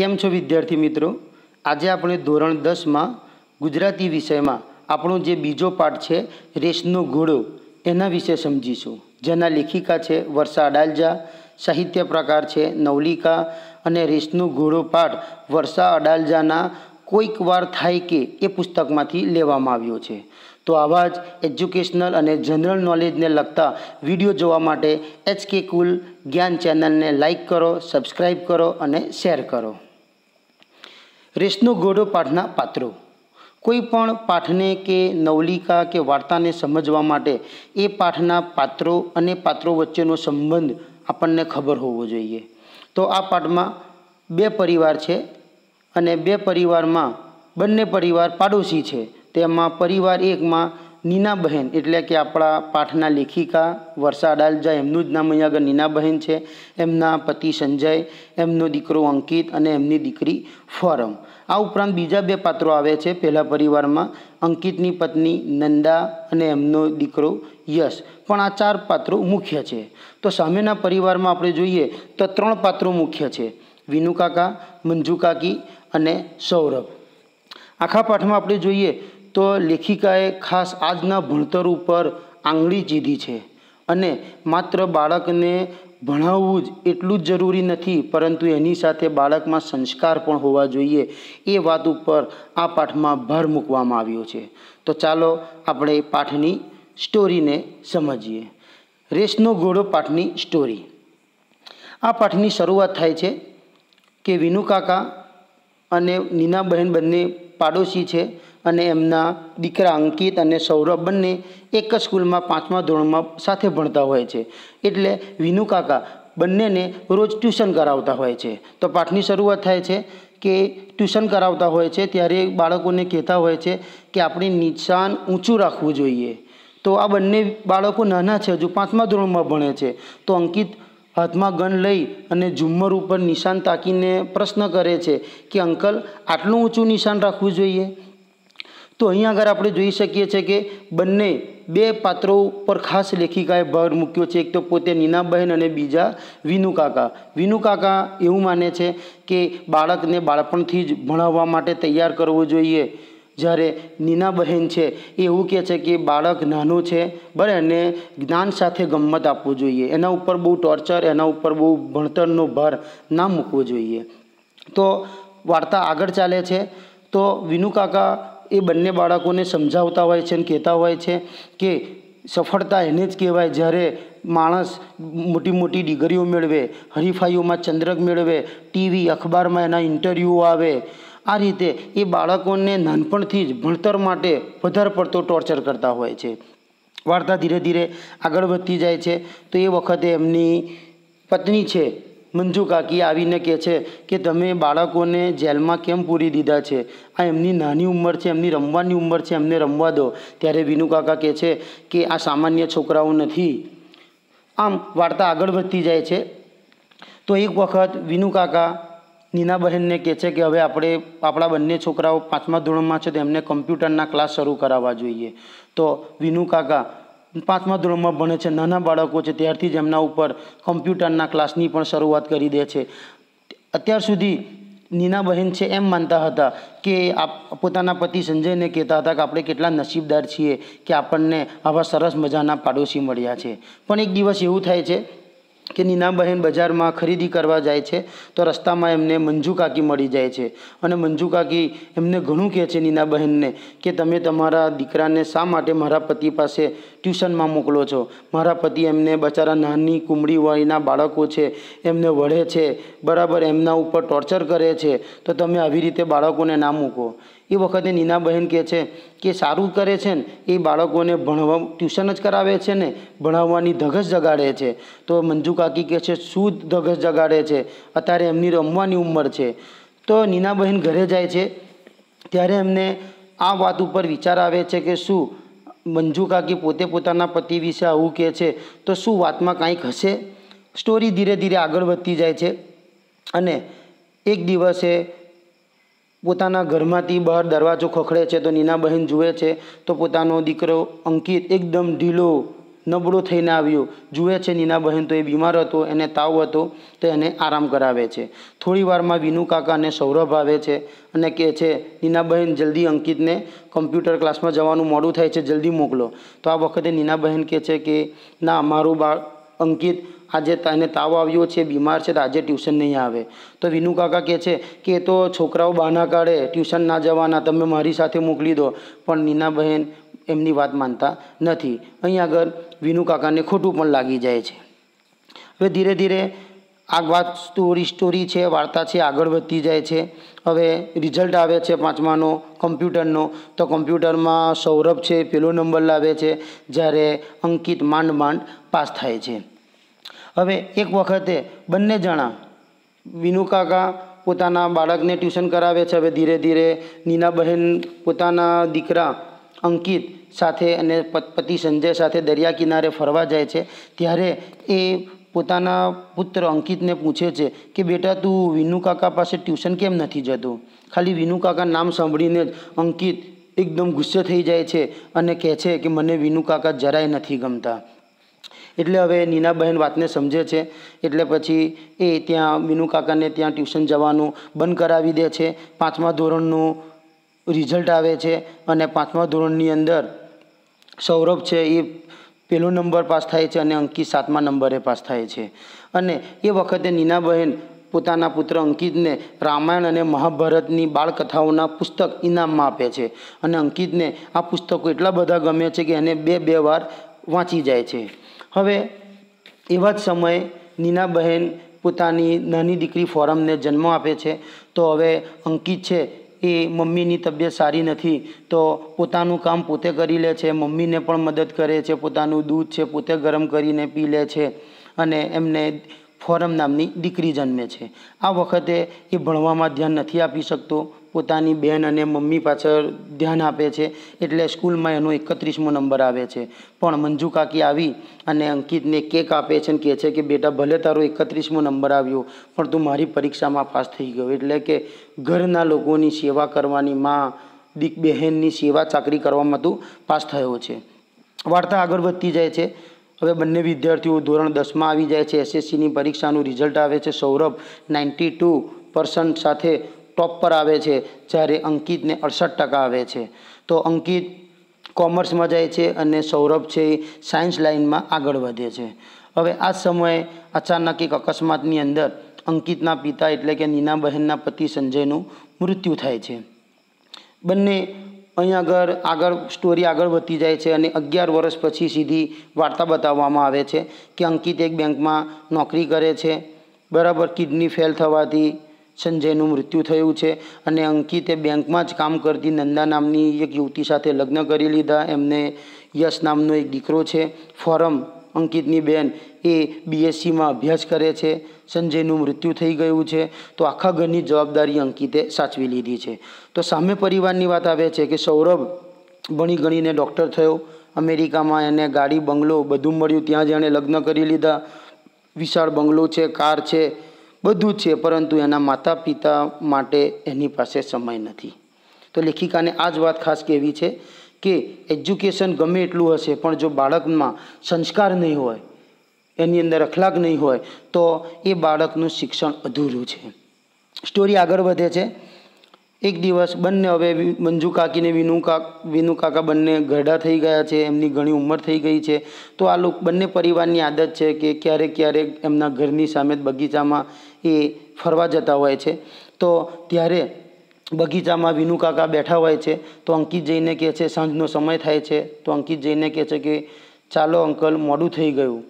કેમ છો વિદ્યાર્થી મિત્રો આજે આપણે ધોરણ દસમાં ગુજરાતી વિષયમાં આપણો જે બીજો પાઠ છે રેશનો ઘોડો એના વિશે સમજીશું જેના લેખિકા છે વર્ષા અડાલજા સાહિત્ય પ્રકાર છે નવલિકા અને રેશનો ઘોડો પાઠ વર્ષા અડાલજાના કોઈક વાર થાય કે એ પુસ્તકમાંથી લેવામાં આવ્યો છે તો આવા જ એજ્યુકેશનલ અને જનરલ નોલેજને લગતા વિડીયો જોવા માટે એચકે કુલ જ્ઞાન ચેનલને લાઇક કરો સબસ્ક્રાઈબ કરો અને શેર કરો રેસનો ઘોડો પાઠના પાત્રો કોઈ પણ પાઠને કે નવલિકા કે વાર્તાને સમજવા માટે એ પાઠના પાત્રો અને પાત્રો વચ્ચેનો સંબંધ આપણને ખબર હોવો જોઈએ તો આ પાઠમાં બે પરિવાર છે અને બે પરિવારમાં બંને પરિવાર પાડોશી છે તેમાં પરિવાર એકમાં નીનાબહેન એટલે કે આપણા પાઠના લેખિકા વર્ષા અડાલજા એમનું જ નામ અહીં આગળ નીનાબહેન છે એમના પતિ સંજય એમનો દીકરો અંકિત અને એમની દીકરી ફોરમ આ ઉપરાંત બીજા બે પાત્રો આવે છે પહેલા પરિવારમાં અંકિતની પત્ની નંદા અને એમનો દીકરો યશ પણ આ ચાર પાત્રો મુખ્ય છે તો સામેના પરિવારમાં આપણે જોઈએ તો ત્રણ પાત્રો મુખ્ય છે વિનુકાકા કાકા મંજુ કાકી અને સૌરભ આખા પાઠમાં આપણે જોઈએ તો લેખિકાએ ખાસ આજના ભણતર ઉપર આંગળી ચીધી છે અને માત્ર બાળકને ભણાવવું જ એટલું જ જરૂરી નથી પરંતુ એની સાથે બાળકમાં સંસ્કાર પણ હોવા જોઈએ એ વાત ઉપર આ પાઠમાં ભાર મૂકવામાં આવ્યો છે તો ચાલો આપણે પાઠની સ્ટોરીને સમજીએ રેસનો ઘોડો પાઠની સ્ટોરી આ પાઠની શરૂઆત થાય છે કે વિનુ કાકા અને નીનાબહેન બંને પાડોશી છે અને એમના દીકરા અંકિત અને સૌરભ બંને એક જ સ્કૂલમાં પાંચમા ધોરણમાં સાથે ભણતા હોય છે એટલે વિનુ કાકા બંનેને રોજ ટ્યુશન કરાવતા હોય છે તો પાઠની શરૂઆત થાય છે કે ટ્યુશન કરાવતા હોય છે ત્યારે બાળકોને કહેતા હોય છે કે આપણે નિશાન ઊંચું રાખવું જોઈએ તો આ બંને બાળકો નાના છે હજુ પાંચમા ધોરણમાં ભણે છે તો અંકિત હાથમાં ગન લઈ અને ઝુમ્મર ઉપર નિશાન તાકીને પ્રશ્ન કરે છે કે અંકલ આટલું ઊંચું નિશાન રાખવું જોઈએ તો અહીંયા આગળ આપણે જોઈ શકીએ છીએ કે બંને બે પાત્રો ઉપર ખાસ લેખિકાએ ભાર મૂક્યો છે એક તો પોતે નીનાબહેન અને બીજા વિનુકાકા વિનુકાકા એવું માને છે કે બાળકને બાળપણથી જ ભણાવવા માટે તૈયાર કરવો જોઈએ જ્યારે નીનાબહેન છે એ એવું કહે છે કે બાળક નાનું છે બરાબર એને જ્ઞાન સાથે ગમત આપવું જોઈએ એના ઉપર બહુ ટોર્ચર એના ઉપર બહુ ભણતરનો ભાર ના મૂકવો જોઈએ તો વાર્તા આગળ ચાલે છે તો વિનુકાકા એ બંને બાળકોને સમજાવતા હોય છે અને કહેતા હોય છે કે સફળતા એને જ કહેવાય જ્યારે માણસ મોટી મોટી ડિગ્રીઓ મેળવે હરીફાઈઓમાં ચંદ્રક મેળવે ટીવી અખબારમાં એના ઇન્ટરવ્યૂ આવે આ રીતે એ બાળકોને નાનપણથી જ ભણતર માટે વધારે પડતો ટોર્ચર કરતા હોય છે વાર્તા ધીરે ધીરે આગળ વધતી જાય છે તો એ વખતે એમની પત્ની છે મંજુ કાકી આવીને કહે છે કે તમે બાળકોને જેલમાં કેમ પૂરી દીધા છે આ એમની નાની ઉંમર છે એમની રમવાની ઉંમર છે એમને રમવા દો ત્યારે વિનુકાકા કહે છે કે આ સામાન્ય છોકરાઓ નથી આમ વાર્તા આગળ વધતી જાય છે તો એક વખત વિનુ કાકા નીનાબહેનને કહે છે કે હવે આપણે આપણા બંને છોકરાઓ પાંચમા ધોરણમાં છે તો એમને કમ્પ્યુટરના ક્લાસ શરૂ કરાવવા જોઈએ તો વિનુ કાકા પાંચમા ધોરણમાં ભણે છે નાના બાળકો છે ત્યારથી જ એમના ઉપર કમ્પ્યુટરના ક્લાસની પણ શરૂઆત કરી દે છે અત્યાર સુધી નીના બહેન છે એમ માનતા હતા કે આપ પોતાના પતિ સંજયને કહેતા હતા કે આપણે કેટલા નસીબદાર છીએ કે આપણને આવા સરસ મજાના પાડોશી મળ્યા છે પણ એક દિવસ એવું થાય છે કે નીનાબહેન બજારમાં ખરીદી કરવા જાય છે તો રસ્તામાં એમને મંજુકાકી મળી જાય છે અને મંજુકાકી એમને ઘણું કહે છે નીનાબહેનને કે તમે તમારા દીકરાને શા માટે મારા પતિ પાસે ટ્યુશનમાં મોકલો છો મારા પતિ એમને બચારા નાની કુમળી વયના બાળકો છે એમને વઢે છે બરાબર એમના ઉપર ટોર્ચર કરે છે તો તમે આવી રીતે બાળકોને ના મૂકો એ વખતે નીનાબહેન કહે છે કે સારું કરે છે ને એ બાળકોને ભણવા ટ્યુશન જ કરાવે છે ને ભણાવવાની ધગસ જગાડે છે તો મંજુ કાકી કહે છે શું ધગસ જગાડે છે અત્યારે એમની રમવાની ઉંમર છે તો નીનાબહેન ઘરે જાય છે ત્યારે એમને આ વાત ઉપર વિચાર આવે છે કે શું મંજુ કાકી પોતે પોતાના પતિ વિશે આવું કહે છે તો શું વાતમાં કાંઈક હશે સ્ટોરી ધીરે ધીરે આગળ વધતી જાય છે અને એક દિવસે પોતાના ઘરમાંથી બહાર દરવાજો ખખડે છે તો નીનાબહેન જુએ છે તો પોતાનો દીકરો અંકિત એકદમ ઢીલો નબળો થઈને આવ્યો જુએ છે નીનાબહેન તો એ બીમાર હતો એને તાવ હતો તો એને આરામ કરાવે છે થોડી વારમાં વિનુ કાકાને સૌરભ આવે છે અને કહે છે નીનાબહેન જલ્દી અંકિતને કમ્પ્યુટર ક્લાસમાં જવાનું મોડું થાય છે જલ્દી મોકલો તો આ વખતે નીનાબહેન કહે છે કે ના મારું બાળ અંકિત આજે એને તાવ આવ્યો છે બીમાર છે તો આજે ટ્યુશન નહીં આવે તો વિનુકાકા કહે છે કે એ તો છોકરાઓ બહાના કાઢે ટ્યુશન ના જવાના તમે મારી સાથે મોકલી દો પણ નીના બહેન એમની વાત માનતા નથી અહીં આગળ વિનુકાકાને ખોટું પણ લાગી જાય છે હવે ધીરે ધીરે આ વાત સ્ટોરી સ્ટોરી છે વાર્તા છે આગળ વધતી જાય છે હવે રિઝલ્ટ આવે છે પાંચમાનો કમ્પ્યુટરનો તો કમ્પ્યુટરમાં સૌરભ છે પેલો નંબર લાવે છે જ્યારે અંકિત માંડ માંડ પાસ થાય છે હવે એક વખતે બંને જણા વિનુકાકા પોતાના બાળકને ટ્યુશન કરાવે છે હવે ધીરે ધીરે નીનાબહેન પોતાના દીકરા અંકિત સાથે અને પતિ સંજય સાથે દરિયા કિનારે ફરવા જાય છે ત્યારે એ પોતાના પુત્ર અંકિતને પૂછે છે કે બેટા તું વિનુકાકા પાસે ટ્યુશન કેમ નથી જતો ખાલી વિનુકાકા નામ સાંભળીને જ અંકિત એકદમ ગુસ્સે થઈ જાય છે અને કહે છે કે મને વિનુકાકા જરાય નથી ગમતા એટલે હવે નીનાબહેન વાતને સમજે છે એટલે પછી એ ત્યાં મીનુ કાકાને ત્યાં ટ્યુશન જવાનું બંધ કરાવી દે છે પાંચમા ધોરણનું રિઝલ્ટ આવે છે અને પાંચમા ધોરણની અંદર સૌરભ છે એ પહેલો નંબર પાસ થાય છે અને અંકિત સાતમા નંબરે પાસ થાય છે અને એ વખતે નીનાબહેન પોતાના પુત્ર અંકિતને રામાયણ અને મહાભારતની બાળકથાઓના પુસ્તક ઇનામમાં આપે છે અને અંકિતને આ પુસ્તકો એટલા બધા ગમે છે કે એને બે બે વાર વાંચી જાય છે હવે એવા જ સમયે નીનાબહેન પોતાની નાની દીકરી ફોરમને જન્મ આપે છે તો હવે અંકિત છે એ મમ્મીની તબિયત સારી નથી તો પોતાનું કામ પોતે કરી લે છે મમ્મીને પણ મદદ કરે છે પોતાનું દૂધ છે પોતે ગરમ કરીને પી લે છે અને એમને ફોરમ નામની દીકરી જન્મે છે આ વખતે એ ભણવામાં ધ્યાન નથી આપી શકતો પોતાની બેન અને મમ્મી પાછળ ધ્યાન આપે છે એટલે સ્કૂલમાં એનો એકત્રીસમો નંબર આવે છે પણ મંજુ કાકી આવી અને અંકિતને કેક આપે છે અને કહે છે કે બેટા ભલે તારો એકત્રીસમો નંબર આવ્યો પણ તું મારી પરીક્ષામાં પાસ થઈ ગયો એટલે કે ઘરના લોકોની સેવા કરવાની માં દીક બહેનની સેવા ચાકરી કરવામાં તું પાસ થયો છે વાર્તા આગળ વધતી જાય છે હવે બંને વિદ્યાર્થીઓ ધોરણ દસમાં આવી જાય છે એસએસસીની પરીક્ષાનું રિઝલ્ટ આવે છે સૌરભ નાઇન્ટી ટુ પર્સન્ટ સાથે ટોપ પર આવે છે જ્યારે અંકિતને અડસઠ ટકા આવે છે તો અંકિત કોમર્સમાં જાય છે અને સૌરભ છે એ સાયન્સ લાઇનમાં આગળ વધે છે હવે આ સમયે અચાનક એક અકસ્માતની અંદર અંકિતના પિતા એટલે કે નીના બહેનના પતિ સંજયનું મૃત્યુ થાય છે બંને અહીં આગળ આગળ સ્ટોરી આગળ વધતી જાય છે અને અગિયાર વર્ષ પછી સીધી વાર્તા બતાવવામાં આવે છે કે અંકિત એક બેંકમાં નોકરી કરે છે બરાબર કિડની ફેલ થવાથી સંજયનું મૃત્યુ થયું છે અને અંકિતે બેંકમાં જ કામ કરતી નંદા નામની એક યુવતી સાથે લગ્ન કરી લીધા એમને યશ નામનો એક દીકરો છે ફોરમ અંકિતની બેન એ બીએસસીમાં અભ્યાસ કરે છે સંજયનું મૃત્યુ થઈ ગયું છે તો આખા ઘરની જવાબદારી અંકિતે સાચવી લીધી છે તો સામે પરિવારની વાત આવે છે કે સૌરભ ભણી ગણીને ડૉક્ટર થયો અમેરિકામાં એને ગાડી બંગલો બધું મળ્યું ત્યાં જ એણે લગ્ન કરી લીધા વિશાળ બંગલો છે કાર છે બધું છે પરંતુ એના માતા પિતા માટે એની પાસે સમય નથી તો લેખિકાને આ જ વાત ખાસ કહેવી છે કે એજ્યુકેશન ગમે એટલું હશે પણ જો બાળકમાં સંસ્કાર નહીં હોય એની અંદર અખલાક નહીં હોય તો એ બાળકનું શિક્ષણ અધૂરું છે સ્ટોરી આગળ વધે છે એક દિવસ બંને હવે મંજુ કાકીને વિનુ કાક વિનુ કાકા બંને ઘરડા થઈ ગયા છે એમની ઘણી ઉંમર થઈ ગઈ છે તો આ લોકો બંને પરિવારની આદત છે કે ક્યારેક ક્યારેક એમના ઘરની સામે બગીચામાં એ ફરવા જતા હોય છે તો ત્યારે બગીચામાં વિનુકાકા બેઠા હોય છે તો અંકિત જઈને કહે છે સાંજનો સમય થાય છે તો અંકિત જઈને કહે છે કે ચાલો અંકલ મોડું થઈ ગયું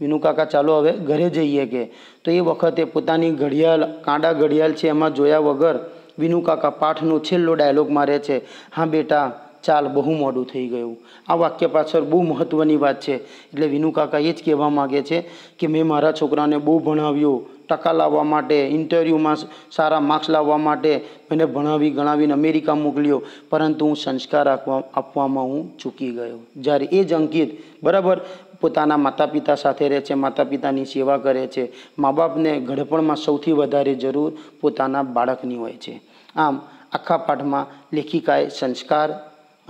વિનુકાકા ચાલો હવે ઘરે જઈએ કે તો એ વખતે પોતાની ઘડિયાળ કાંડા ઘડિયાળ છે એમાં જોયા વગર વિનુકાકા પાઠનો છેલ્લો ડાયલોગ મારે છે હા બેટા ચાલ બહુ મોડું થઈ ગયું આ વાક્ય પાછળ બહુ મહત્ત્વની વાત છે એટલે વિનુકાકા એ જ કહેવા માગે છે કે મેં મારા છોકરાને બહુ ભણાવ્યો ટકા લાવવા માટે ઇન્ટરવ્યૂમાં સારા માર્ક્સ લાવવા માટે મને ભણાવી ગણાવીને અમેરિકા મોકલ્યો પરંતુ હું સંસ્કાર આપવા આપવામાં હું ચૂકી ગયો જ્યારે એ જ અંકિત બરાબર પોતાના માતા પિતા સાથે રહે છે માતા પિતાની સેવા કરે છે મા બાપને ઘડપણમાં સૌથી વધારે જરૂર પોતાના બાળકની હોય છે આમ આખા પાઠમાં લેખિકાએ સંસ્કાર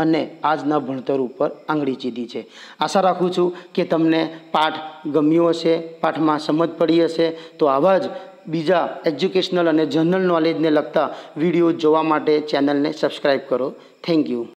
અને આજના ભણતર ઉપર આંગળી ચીધી છે આશા રાખું છું કે તમને પાઠ ગમ્યો હશે પાઠમાં સમજ પડી હશે તો આવા જ બીજા એજ્યુકેશનલ અને જનરલ નોલેજને લગતા વિડીયો જોવા માટે ચેનલને સબસ્ક્રાઈબ કરો થેન્ક યુ